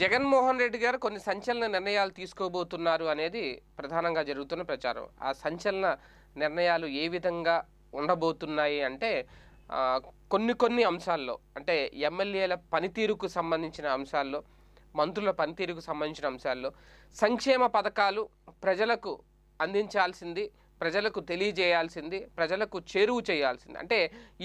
జగన్మోహన్ రెడ్డి గారు కొన్ని సంచలన నిర్ణయాలు తీసుకోబోతున్నారు అనేది ప్రధానంగా జరుగుతున్న ప్రచారం ఆ సంచలన నిర్ణయాలు ఏ విధంగా ఉండబోతున్నాయి అంటే కొన్ని కొన్ని అంశాల్లో అంటే ఎమ్మెల్యేల పనితీరుకు సంబంధించిన అంశాల్లో మంత్రుల పనితీరుకు సంబంధించిన అంశాల్లో సంక్షేమ పథకాలు ప్రజలకు అందించాల్సింది ప్రజలకు తెలియజేయాల్సింది ప్రజలకు చేరువు చేయాల్సింది అంటే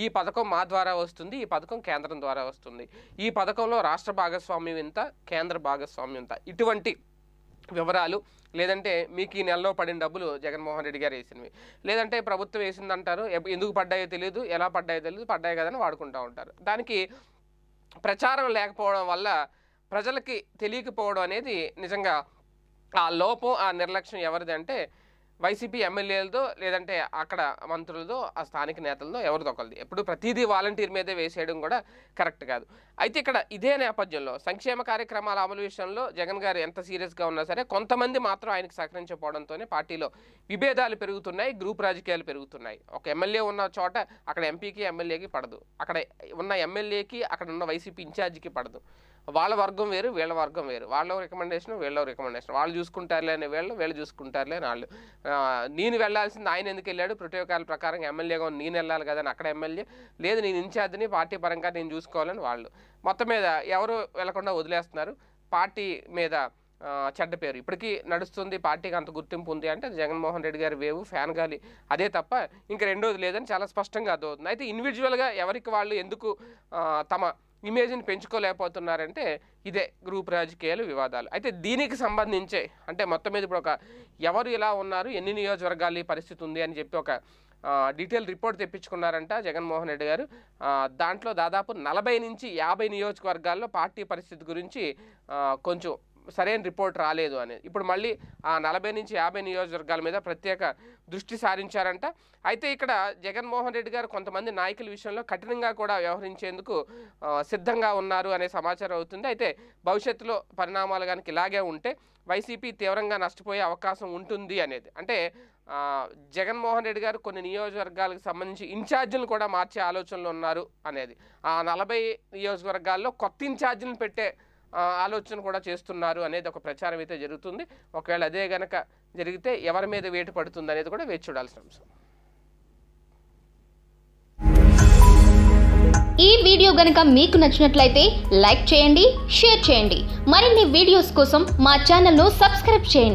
ఈ పథకం మా ద్వారా వస్తుంది ఈ పథకం కేంద్రం ద్వారా వస్తుంది ఈ పథకంలో రాష్ట్ర భాగస్వామ్యం ఎంత కేంద్ర భాగస్వామ్యం ఎంత ఇటువంటి వివరాలు లేదంటే మీకు ఈ నెలలో పడిన డబ్బులు జగన్మోహన్ రెడ్డి గారు వేసినవి లేదంటే ప్రభుత్వం వేసిందంటారు ఎందుకు పడ్డాయో తెలియదు ఎలా పడ్డాయో తెలియదు పడ్డాయి కదని వాడుకుంటూ ఉంటారు దానికి ప్రచారం లేకపోవడం వల్ల ప్రజలకి తెలియకపోవడం అనేది నిజంగా ఆ లోపం ఆ నిర్లక్ష్యం ఎవరిది అంటే వైసీపీ ఎమ్మెల్యేలతో లేదంటే అక్కడ మంత్రులతో ఆ స్థానిక నేతలతో ఎవరితో ఒకరిది ఎప్పుడు ప్రతిదీ వాలంటీర్ మీదే వేసేయడం కూడా కరెక్ట్ కాదు అయితే ఇక్కడ ఇదే నేపథ్యంలో సంక్షేమ కార్యక్రమాల అమలు విషయంలో జగన్ గారు ఎంత సీరియస్గా ఉన్నా సరే కొంతమంది మాత్రం ఆయనకు సహకరించకపోవడంతోనే పార్టీలో విభేదాలు పెరుగుతున్నాయి గ్రూప్ రాజకీయాలు పెరుగుతున్నాయి ఒక ఎమ్మెల్యే ఉన్న చోట అక్కడ ఎంపీకి ఎమ్మెల్యేకి పడదు అక్కడ ఉన్న ఎమ్మెల్యేకి అక్కడ ఉన్న వైసీపీ ఇన్ఛార్జికి పడదు వాళ్ళ వర్గం వేరు వీళ్ళ వర్గం వేరు వాళ్ళ రికమెండేషన్ వీళ్ళ రికమెండేషన్ వాళ్ళు చూసుకుంటారులే లేని వీళ్ళు వీళ్ళు చూసుకుంటారులే అని వాళ్ళు నేను వెళ్ళాల్సింది ఆయన ఎందుకు వెళ్ళాడు ప్రోటోకాల్ ప్రకారం ఎమ్మెల్యేగా నేను వెళ్ళాలి కదా అక్కడ ఎమ్మెల్యే లేదు నేను ఇన్ఛార్జ్ని పార్టీ పరంగా నేను చూసుకోవాలని వాళ్ళు మొత్తం మీద ఎవరు వెళ్లకుండా వదిలేస్తున్నారు పార్టీ మీద చెడ్డ పేరు ఇప్పటికీ నడుస్తుంది పార్టీకి అంత గుర్తింపు ఉంది అంటే జగన్మోహన్ రెడ్డి గారి వేవు ఫ్యాన్ గాలి అదే తప్ప ఇంకా రెండోది లేదని చాలా స్పష్టంగా అర్థమవుతుంది అయితే ఇండివిజువల్గా ఎవరికి వాళ్ళు ఎందుకు తమ ఇమేజ్ని పెంచుకోలేకపోతున్నారంటే ఇదే గ్రూప్ రాజకీయాలు వివాదాలు అయితే దీనికి సంబంధించే అంటే మొత్తం మీద ఇప్పుడు ఒక ఎవరు ఇలా ఉన్నారు ఎన్ని నియోజకవర్గాలు ఈ పరిస్థితి ఉంది అని చెప్పి ఒక డీటెయిల్ రిపోర్ట్ తెప్పించుకున్నారంట జగన్మోహన్ రెడ్డి గారు దాంట్లో దాదాపు నలభై నుంచి యాభై నియోజకవర్గాల్లో పార్టీ పరిస్థితి గురించి కొంచెం సరైన రిపోర్ట్ రాలేదు అనేది ఇప్పుడు మళ్ళీ ఆ నలభై నుంచి యాభై నియోజకవర్గాల మీద ప్రత్యేక దృష్టి సారించారంట అయితే ఇక్కడ జగన్మోహన్ రెడ్డి గారు కొంతమంది నాయకుల విషయంలో కఠినంగా కూడా వ్యవహరించేందుకు సిద్ధంగా ఉన్నారు అనే సమాచారం అవుతుంది అయితే భవిష్యత్తులో పరిణామాలు కనుక ఇలాగే ఉంటే వైసీపీ తీవ్రంగా నష్టపోయే అవకాశం ఉంటుంది అనేది అంటే జగన్మోహన్ రెడ్డి గారు కొన్ని నియోజకవర్గాలకు సంబంధించి ఇన్ఛార్జీలు కూడా మార్చే ఆలోచనలు ఉన్నారు అనేది ఆ నలభై నియోజకవర్గాల్లో కొత్త ఇన్ఛార్జీలను పెట్టే ఆలోచన కూడా చేస్తున్నారు అనేది ఒక ప్రచారం అయితే జరుగుతుంది ఒకవేళ అదే గనక జరిగితే ఎవరి మీద వేటు పడుతుంది అనేది కూడా వేచి చూడాల్సిన అంశం ఈ వీడియో గనక మీకు నచ్చినట్లయితే లైక్ చేయండి షేర్ చేయండి మరిన్ని వీడియోస్ కోసం మా ఛానల్ను సబ్స్క్రైబ్ చేయండి